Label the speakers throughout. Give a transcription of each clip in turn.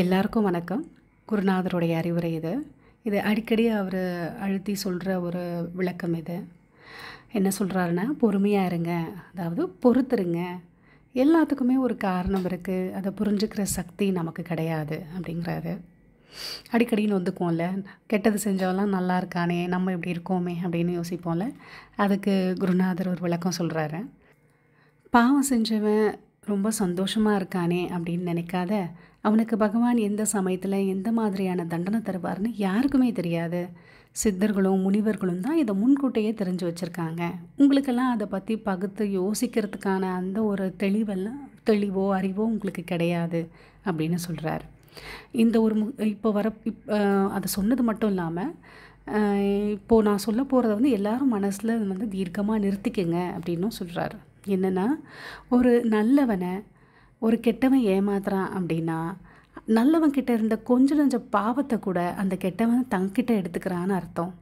Speaker 1: எல்லாருக்கும் வணக்கம் குருநாதருடைய அறிவுரை இது இது அடிக்கடி அவர் அழுத்தி சொல்கிற ஒரு விளக்கம் இது என்ன சொல்கிறாருன்னா பொறுமையாக இருங்க அதாவது பொறுத்துருங்க எல்லாத்துக்குமே ஒரு காரணம் இருக்குது அதை புரிஞ்சுக்கிற சக்தி நமக்கு கிடையாது அப்படிங்கிறாரு அடிக்கடின்னு வந்துக்குவோம்ல கெட்டது செஞ்சவெல்லாம் நல்லா இருக்கானே நம்ம இப்படி இருக்கோமே அப்படின்னு யோசிப்போம்ல அதுக்கு குருநாதர் ஒரு விளக்கம் சொல்கிறாரு பாவம் செஞ்சவன் ரொம்ப சந்தோஷமாக இருக்கானே அப்படின்னு நினைக்காத அவனுக்கு பகவான் எந்த சமயத்தில் எந்த மாதிரியான தண்டனை தருவார்னு யாருக்குமே தெரியாது சித்தர்களும் முனிவர்களும் தான் இதை முன்கூட்டையே தெரிஞ்சு வச்சுருக்காங்க உங்களுக்கெல்லாம் அதை பற்றி பகுத்து யோசிக்கிறதுக்கான அந்த ஒரு தெளிவெல்லாம் தெளிவோ அறிவோ உங்களுக்கு கிடையாது அப்படின்னு சொல்கிறார் இந்த ஒரு மு இப்போ வர இப் அதை சொன்னது மட்டும் இல்லாமல் இப்போது நான் சொல்ல போகிறத வந்து எல்லோரும் மனசில் வந்து தீர்க்கமாக நிறுத்திக்கங்க அப்படின்னும் சொல்கிறாரு என்னென்னா ஒரு நல்லவனை ஒரு கெட்டவன் ஏமாத்துறான் அப்படின்னா நல்லவன் கிட்ட இருந்த கொஞ்சம் கொஞ்சம் பாவத்தை கூட அந்த கெட்டவன் தங்கிட்ட எடுத்துக்கிறான்னு அர்த்தம்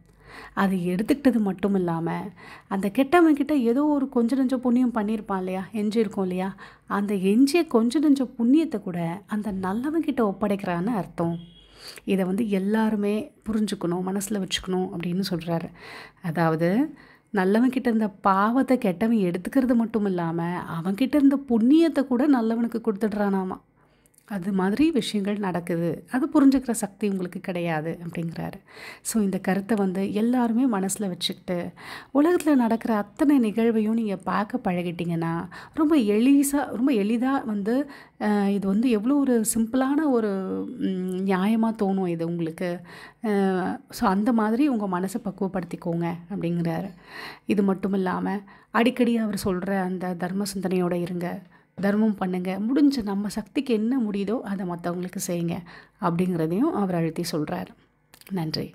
Speaker 1: அது எடுத்துக்கிட்டது மட்டும் இல்லாமல் அந்த கெட்டவன் கிட்ட ஏதோ ஒரு கொஞ்சம் நஞ்சம் புண்ணியம் பண்ணியிருப்பான் இல்லையா எஞ்சியிருக்கோம் இல்லையா அந்த எஞ்சிய கொஞ்சம் நஞ்சம் புண்ணியத்தை கூட அந்த நல்லவன் கிட்ட ஒப்படைக்கிறான்னு அர்த்தம் இதை வந்து எல்லாருமே புரிஞ்சுக்கணும் மனசில் வச்சுக்கணும் அப்படின்னு சொல்கிறாரு அதாவது நல்லவன்கிட்ட இருந்த பாவத்தை கெட்டவன் எடுத்துக்கிறது மட்டும் இல்லாமல் அவன்கிட்ட இருந்த புண்ணியத்தை கூட நல்லவனுக்கு கொடுத்துடுறானாமா அது மாதிரி விஷயங்கள் நடக்குது அது புரிஞ்சுக்கிற சக்தி உங்களுக்கு கிடையாது அப்படிங்கிறாரு ஸோ இந்த கருத்தை வந்து எல்லாருமே மனசில் வச்சுக்கிட்டு உலகத்தில் நடக்கிற அத்தனை நிகழ்வையும் நீங்கள் பார்க்க பழகிட்டிங்கன்னா ரொம்ப எளிசாக ரொம்ப எளிதாக வந்து இது வந்து எவ்வளோ ஒரு சிம்பிளான ஒரு நியாயமாக தோணும் இது உங்களுக்கு ஸோ அந்த மாதிரி உங்கள் மனசை பக்குவப்படுத்திக்கோங்க அப்படிங்கிறாரு இது மட்டும் இல்லாமல் அடிக்கடி அவர் சொல்கிற அந்த தர்ம சிந்தனையோடு இருங்க தர்மம் பண்ணுங்கள் முடிஞ்ச நம்ம சக்திக்கு என்ன முடியுதோ அதை மற்றவங்களுக்கு செய்யுங்க அப்படிங்கிறதையும் அவர் அழுத்தி சொல்கிறார் நன்றி